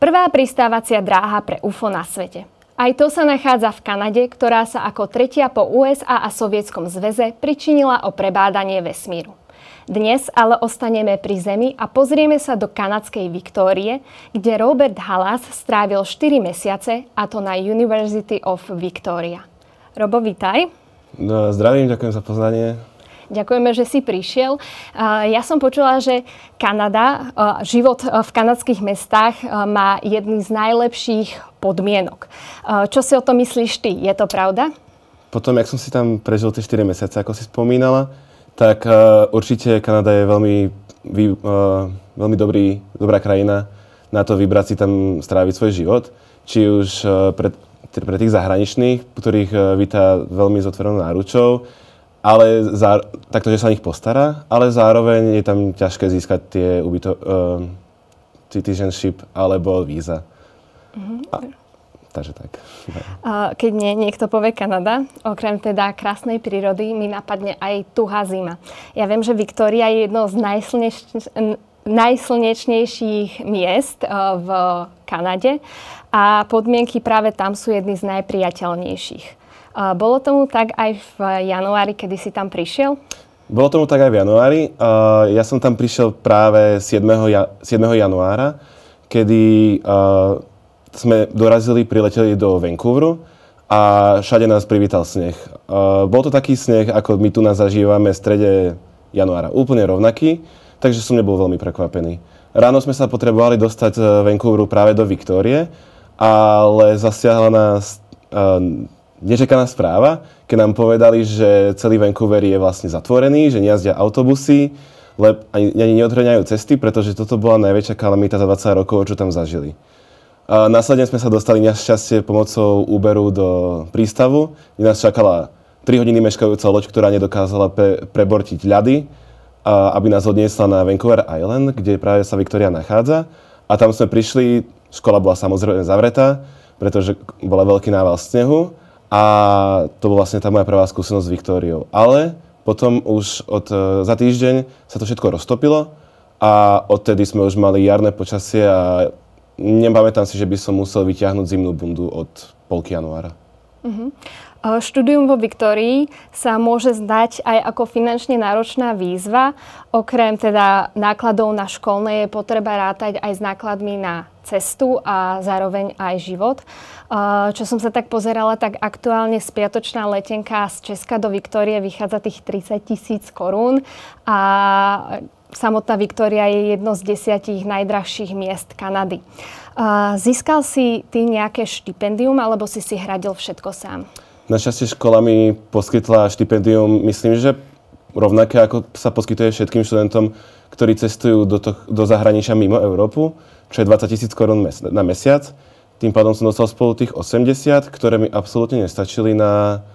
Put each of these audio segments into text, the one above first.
Prvá pristávacia dráha pre UFO na svete. Aj to sa nachádza v Kanade, ktorá sa ako tretia po USA a Sovietskom zveze pričinila o prebádanie vesmíru. Dnes ale ostaneme pri Zemi a pozrieme sa do kanadskej Viktórie, kde Robert Halas strávil 4 mesiace, a to na University of Victoria. Robo, vítaj. No, zdravím, ďakujem za poznanie. Ďakujeme, že si prišiel. Ja som počula, že Kanada, život v kanadských mestách má jedný z najlepších podmienok. Čo si o to myslíš ty? Je to pravda? Potom, ak som si tam prežil tie 4 mesiace, ako si spomínala, tak určite Kanada je veľmi, veľmi dobrý, dobrá krajina na to vybrať si tam stráviť svoj život. Či už pre, pre tých zahraničných, ktorých vítá veľmi s otvorenou náručou, ale zá, takto, že sa o nich postará, ale zároveň je tam ťažké získať tie ubyto, uh, citizenship alebo víza. Mm-hmm. A, takže tak. A keď nie, niekto povie Kanada, okrem teda krásnej prírody, mi napadne aj tuhá zima. Ja viem, že Viktória je jedno z najslnečnejších najslnečnejších miest eh, v Kanade a podmienky práve tam sú jedny z najpriateľnejších. Bolo tomu tak aj v januári, kedy si tam prišiel? Bolo tomu tak aj v januári. Ja som tam prišiel práve 7. januára, kedy sme dorazili, prileteli do Vancouveru a všade nás privítal sneh. Bol to taký sneh, ako my tu nás zažívame v strede januára, úplne rovnaký, takže som nebol veľmi prekvapený. Ráno sme sa potrebovali dostať z Vancouveru práve do Viktórie, ale zasiahla nás nečakaná správa, keď nám povedali, že celý Vancouver je vlastne zatvorený, že nejazdia autobusy, lebo ani, ani neodhraňajú cesty, pretože toto bola najväčšia kalamita za 20 rokov, čo tam zažili. A následne sme sa dostali na šťastie pomocou Uberu do prístavu, kde nás čakala 3 hodiny meškajúca loď, ktorá nedokázala pre, prebortiť ľady, a, aby nás odniesla na Vancouver Island, kde práve sa Viktoria nachádza. A tam sme prišli, škola bola samozrejme zavretá, pretože bola veľký nával snehu a to bola vlastne tá moja prvá skúsenosť s Viktóriou. Ale potom už od, e, za týždeň sa to všetko roztopilo a odtedy sme už mali jarné počasie a nepamätám si, že by som musel vyťahnuť zimnú bundu od polky januára. Uh-huh. Eh, štúdium vo Viktórii sa môže zdať aj ako finančne náročná výzva. Okrem teda nákladov na školné je potreba rátať aj s nákladmi na cestu a zároveň aj život. Eh, čo som sa tak pozerala, tak aktuálne spiatočná letenka z Česka do Viktórie vychádza tých 30 tisíc korún a samotná Viktória je jedno z desiatich najdrahších miest Kanady. Eh, získal si ty nejaké štipendium alebo si si hradil všetko sám? Našťastie škola mi poskytla štipendium, myslím, že rovnaké ako sa poskytuje všetkým študentom, ktorí cestujú do, to, do zahraničia mimo Európu, čo je 20 tisíc korún mes- na mesiac. Tým pádom som dostal spolu tých 80, ktoré mi absolútne nestačili na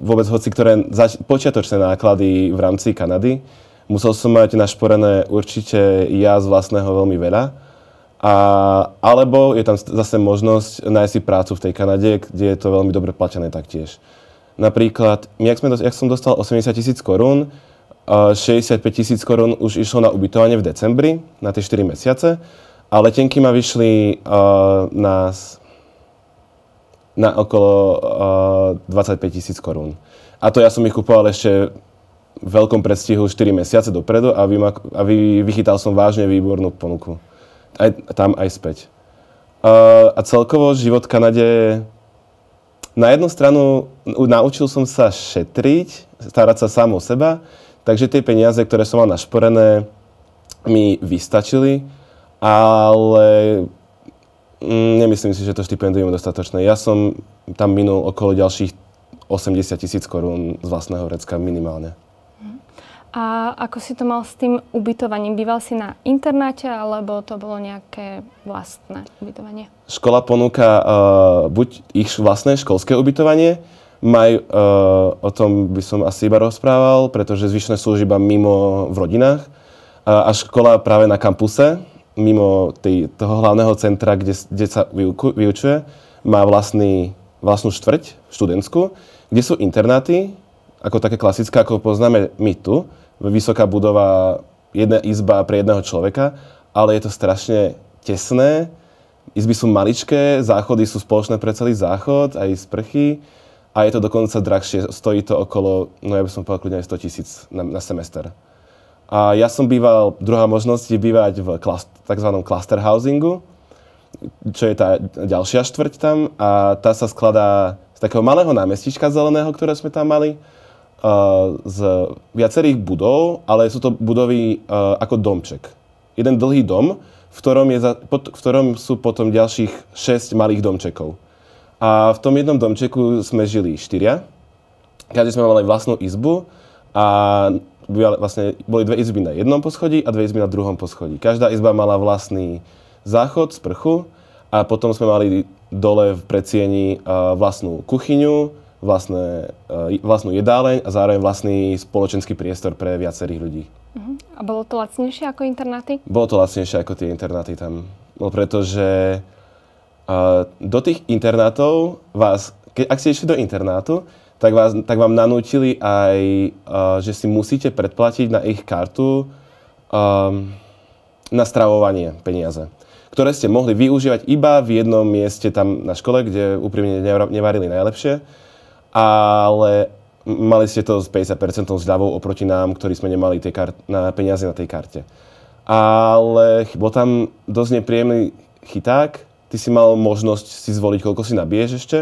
vôbec hoci ktoré zač- počiatočné náklady v rámci Kanady. Musel som mať našporené určite ja z vlastného veľmi veľa a, alebo je tam zase možnosť nájsť si prácu v tej Kanade, kde je to veľmi dobre platené taktiež. Napríklad, ak sme, ak som dostal 80 tisíc korún, 65 tisíc korún už išlo na ubytovanie v decembri, na tie 4 mesiace. A letenky ma vyšli uh, na, na okolo uh, 25 tisíc korún. A to ja som ich kupoval ešte v veľkom predstihu 4 mesiace dopredu a, vy ma, a vy, vychytal som vážne výbornú ponuku aj tam, aj späť. Uh, a celkovo život v Kanade je... Na jednu stranu naučil som sa šetriť, starať sa sám o seba, takže tie peniaze, ktoré som mal našporené, mi vystačili, ale mm, nemyslím si, že to štipendium je dostatočné. Ja som tam minul okolo ďalších 80 tisíc korún z vlastného vrecka minimálne. A ako si to mal s tým ubytovaním? Býval si na internáte, alebo to bolo nejaké vlastné ubytovanie? Škola ponúka uh, buď ich vlastné školské ubytovanie, maj, uh, o tom by som asi iba rozprával, pretože zvyšné sú iba mimo v rodinách. Uh, a škola práve na kampuse, mimo tej, toho hlavného centra, kde, kde sa vyuku, vyučuje, má vlastný, vlastnú štvrť, študentskú, kde sú internáty, ako také klasické, ako poznáme my tu vysoká budova, jedna izba pre jedného človeka, ale je to strašne tesné, izby sú maličké, záchody sú spoločné pre celý záchod, aj sprchy a je to dokonca drahšie. Stojí to okolo, no ja by som povedal kľudne aj 100 tisíc na, na semester. A ja som býval, druhá možnosť je bývať v klast, tzv. cluster housingu, čo je tá ďalšia štvrť tam a tá sa skladá z takého malého námestička zeleného, ktoré sme tam mali, z viacerých budov, ale sú to budovy ako domček. Jeden dlhý dom, v ktorom, je za, pod, v ktorom sú potom ďalších 6 malých domčekov. A v tom jednom domčeku sme žili štyria. Každý sme mali vlastnú izbu a vlastne boli dve izby na jednom poschodí a dve izby na druhom poschodí. Každá izba mala vlastný záchod, sprchu a potom sme mali dole v predsieni vlastnú kuchyňu, vlastné, eh, vlastnú jedáleň a zároveň vlastný spoločenský priestor pre viacerých ľudí. Uh-huh. A bolo to lacnejšie ako internáty? Bolo to lacnejšie ako tie internáty tam. No pretože uh, do tých internátov vás, ke, ak ste išli do internátu, tak, vás, tak vám nanútili aj, uh, že si musíte predplatiť na ich kartu um, na stravovanie peniaze ktoré ste mohli využívať iba v jednom mieste tam na škole, kde úprimne nevarili najlepšie ale mali ste to s 50% zľavou oproti nám, ktorí sme nemali tie kar- na peniaze na tej karte. Ale bol tam dosť nepríjemný chyták, ty si mal možnosť si zvoliť, koľko si nabiješ ešte,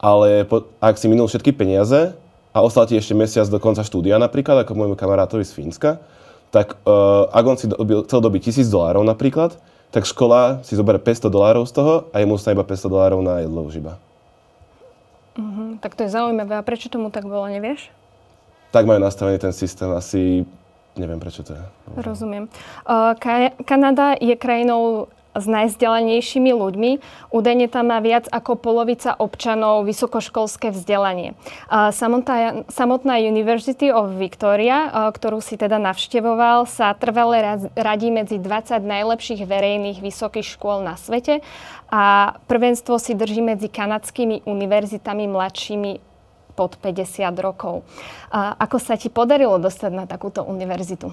ale po, ak si minul všetky peniaze a ostal ti ešte mesiac do konca štúdia napríklad, ako môjmu kamarátovi z Fínska, tak uh, ak on si dobil, chcel dobiť 1000 dolárov napríklad, tak škola si zoberie 500 dolárov z toho a jemu sa iba 500 dolárov na jedlo už iba. Uh-huh. Tak to je zaujímavé. A prečo tomu tak bolo, nevieš? Tak majú nastavený ten systém asi Neviem, prečo to je. Rozumiem. Uh, Kanada je krajinou s najzdelanejšími ľuďmi. Údajne tam má viac ako polovica občanov vysokoškolské vzdelanie. Samotná, samotná University of Victoria, ktorú si teda navštevoval, sa trvale radí medzi 20 najlepších verejných vysokých škôl na svete a prvenstvo si drží medzi kanadskými univerzitami mladšími pod 50 rokov. Ako sa ti podarilo dostať na takúto univerzitu?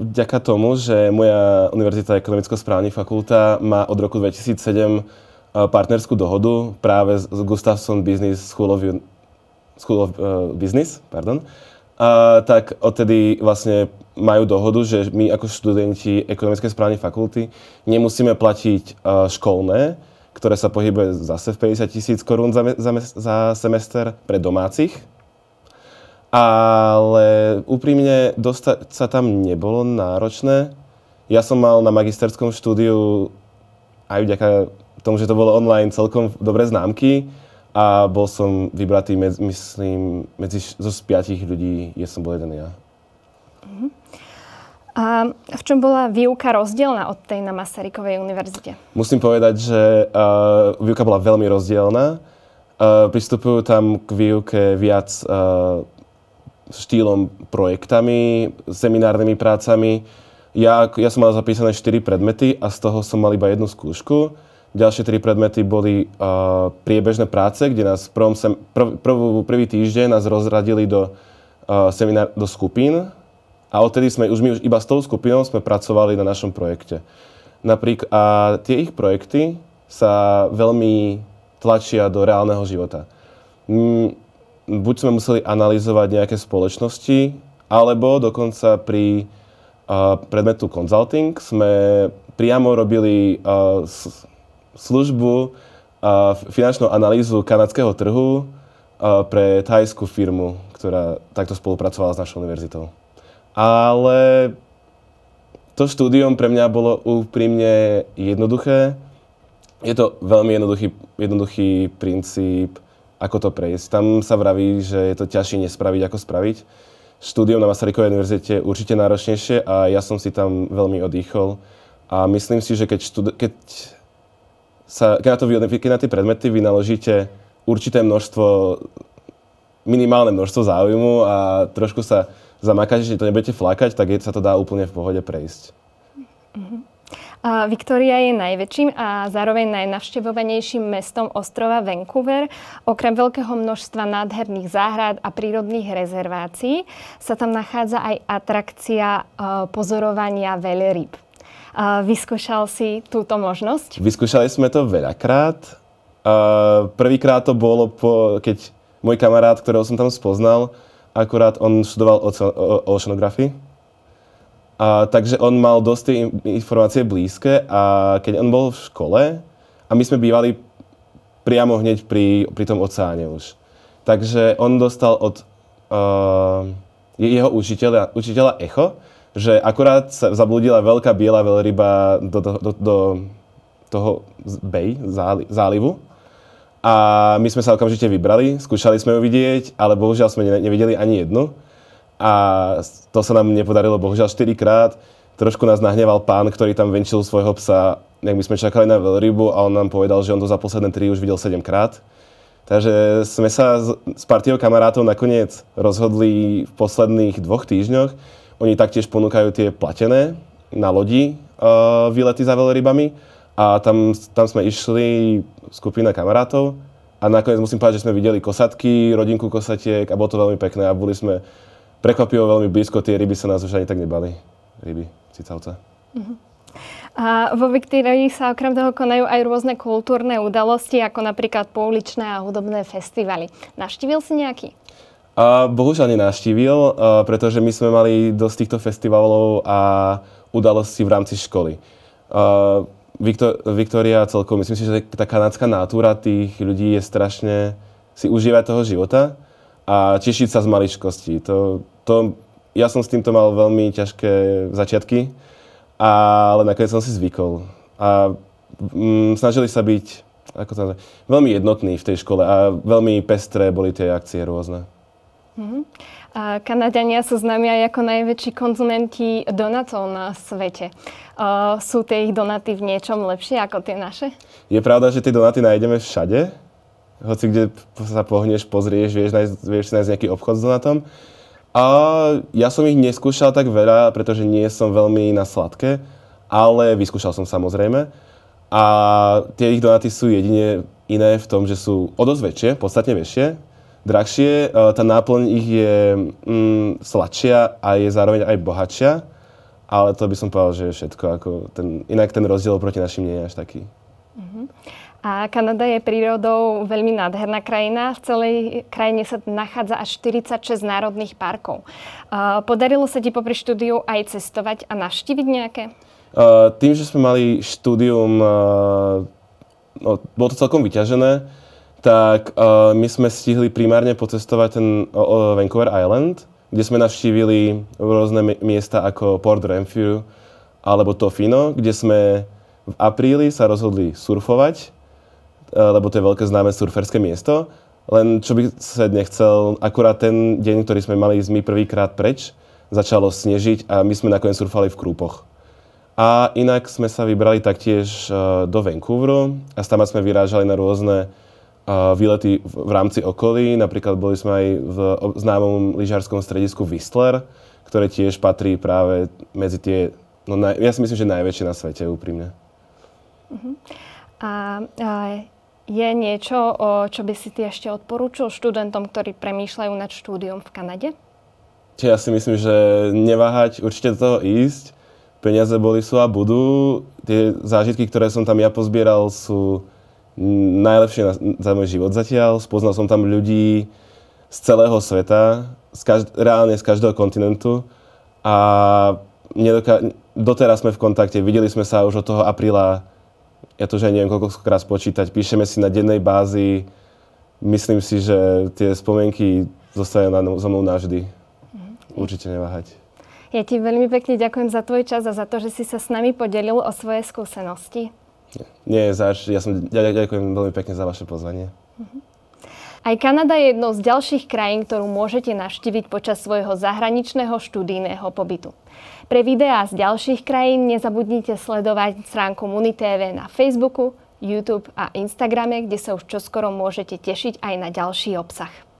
vďaka tomu, že moja univerzita ekonomicko-správnych fakulta má od roku 2007 e, partnerskú dohodu práve s Gustafsson Business School of, School of uh, Business, pardon, a tak odtedy vlastne majú dohodu, že my ako študenti ekonomickej správnej fakulty nemusíme platiť uh, školné, ktoré sa pohybuje zase v 50 tisíc korún za, za, za semester pre domácich, ale úprimne dostať sa tam nebolo náročné. Ja som mal na magisterskom štúdiu aj vďaka tomu, že to bolo online, celkom dobré známky a bol som vybratý, medzi, myslím, medzi zo z piatich ľudí, ja som bol jeden ja. Mhm. A v čom bola výuka rozdielna od tej na Masarykovej univerzite? Musím povedať, že uh, výuka bola veľmi rozdielna. Uh, pristupujú tam k výuke viac uh, štýlom projektami, seminárnymi prácami. Ja, ja som mal zapísané 4 predmety a z toho som mal iba jednu skúšku. Ďalšie tri predmety boli uh, priebežné práce, kde nás prvom sem, prv, prv, prvý týždeň nás rozradili do, uh, seminár, do skupín a odtedy sme už my už iba s tou skupinou sme pracovali na našom projekte. Naprík, a tie ich projekty sa veľmi tlačia do reálneho života. Mm, buď sme museli analyzovať nejaké spoločnosti, alebo dokonca pri uh, predmetu consulting sme priamo robili uh, službu a finančnú analýzu kanadského trhu pre thajskú firmu, ktorá takto spolupracovala s našou univerzitou. Ale to štúdium pre mňa bolo úprimne jednoduché. Je to veľmi jednoduchý, jednoduchý princíp ako to prejsť. Tam sa vraví, že je to ťažšie nespraviť, ako spraviť. Štúdium na Masarykovej univerzite je určite náročnejšie a ja som si tam veľmi odýchol. A myslím si, že keď, štud- keď, sa, keď, na to, keď na tie predmety vynaložíte určité množstvo, minimálne množstvo záujmu a trošku sa zamakáte, že to nebudete flakať, tak je, sa to dá úplne v pohode prejsť. Mm-hmm. Viktória je najväčším a zároveň najnavštevovanejším mestom ostrova Vancouver. Okrem veľkého množstva nádherných záhrad a prírodných rezervácií sa tam nachádza aj atrakcia e, pozorovania veľryb. E, vyskúšal si túto možnosť? Vyskúšali sme to veľakrát. E, prvýkrát to bolo, po, keď môj kamarát, ktorého som tam spoznal, akurát on študoval oceanografii a, takže on mal dosť tie informácie blízke a keď on bol v škole a my sme bývali priamo hneď pri, pri tom oceáne už. Takže on dostal od uh, jeho učiteľa, učiteľa echo, že akurát sa zabludila veľká biela veľryba do, do, do, do toho bay, záli, zálivu. A my sme sa okamžite vybrali, skúšali sme ju vidieť, ale bohužiaľ sme nevideli ani jednu a to sa nám nepodarilo bohužiaľ 4 krát. Trošku nás nahneval pán, ktorý tam venčil svojho psa, nech my sme čakali na veľrybu a on nám povedal, že on to za posledné 3 už videl 7 krát. Takže sme sa s, s partiou kamarátov nakoniec rozhodli v posledných dvoch týždňoch. Oni taktiež ponúkajú tie platené na lodi uh, výlety za veľrybami a tam, tam sme išli skupina kamarátov a nakoniec musím povedať, že sme videli kosatky, rodinku kosatiek a bolo to veľmi pekné a boli sme prekvapivo veľmi blízko, tie ryby sa nás už ani tak nebali. Ryby, cicavce. Uh-huh. A vo Viktorii sa okrem toho konajú aj rôzne kultúrne udalosti, ako napríklad pouličné a hudobné festivaly. Naštívil si nejaký? A bohužiaľ nenaštívil, pretože my sme mali dosť týchto festivalov a udalostí v rámci školy. Viktoria Viktória celkom, myslím si, že tá kanadská natúra tých ľudí je strašne si užívať toho života a tešiť sa z maličkosti. To to, ja som s týmto mal veľmi ťažké začiatky, ale nakoniec som si zvykol. A mm, snažili sa byť ako to veľmi jednotní v tej škole a veľmi pestré boli tie akcie rôzne. Mm-hmm. A Kanadania sú známi aj ako najväčší konzumenti donatov na svete. O, sú tie ich donaty v niečom lepšie ako tie naše? Je pravda, že tie donaty nájdeme všade. Hoci kde sa pohneš, pozrieš, vieš, nájsť, vieš si nájsť nejaký obchod s donatom. A ja som ich neskúšal tak veľa, pretože nie som veľmi na sladké, ale vyskúšal som samozrejme. A tie ich donaty sú jedine iné v tom, že sú o dosť väčšie, podstatne väčšie, drahšie, e, tá náplň ich je mm, sladšia a je zároveň aj bohatšia, ale to by som povedal, že je všetko. Ako ten, inak ten rozdiel proti našim nie je až taký. Mm-hmm. A Kanada je prírodou veľmi nádherná krajina. V celej krajine sa nachádza až 46 národných parkov. Podarilo sa ti popri štúdiu aj cestovať a navštíviť nejaké? tým, že sme mali štúdium, no, bolo to celkom vyťažené, tak my sme stihli primárne pocestovať ten Vancouver Island, kde sme navštívili rôzne miesta ako Port Renfrew alebo Tofino, kde sme v apríli sa rozhodli surfovať Eh, lebo to je veľké známe surferské miesto. Len čo by sa nechcel, akurát ten deň, ktorý sme mali ísť my prvýkrát preč, začalo snežiť a my sme nakoniec surfali v Krúpoch. A inak sme sa vybrali taktiež eh, do Vancouveru a tam sme vyrážali na rôzne eh, výlety v rámci okolí. Napríklad boli sme aj v známom lyžiarskom stredisku Whistler, ktoré tiež patrí práve medzi tie, no ja si myslím, že najväčšie na svete úprimne. Uh-huh. A, a je niečo, čo by si ty ešte odporúčil študentom, ktorí premýšľajú nad štúdiom v Kanade? Ja si myslím, že neváhať určite do toho ísť. Peniaze boli sú a budú. Tie zážitky, ktoré som tam ja pozbieral, sú najlepšie na, za môj život zatiaľ. Spoznal som tam ľudí z celého sveta, z každ- reálne z každého kontinentu a nedoka- doteraz sme v kontakte. Videli sme sa už od toho apríla ja to už aj neviem koľkokrát spočítať, píšeme si na dennej bázi, myslím si, že tie spomienky zostajú na, za mnou navždy. Mhm. Určite neváhať. Ja ti veľmi pekne ďakujem za tvoj čas a za to, že si sa s nami podelil o svoje skúsenosti. Nie, zač, ja som, ďakujem veľmi pekne za vaše pozvanie. Aj Kanada je jednou z ďalších krajín, ktorú môžete navštíviť počas svojho zahraničného študijného pobytu. Pre videá z ďalších krajín nezabudnite sledovať stránku MuniTV na Facebooku, YouTube a Instagrame, kde sa už čoskoro môžete tešiť aj na ďalší obsah.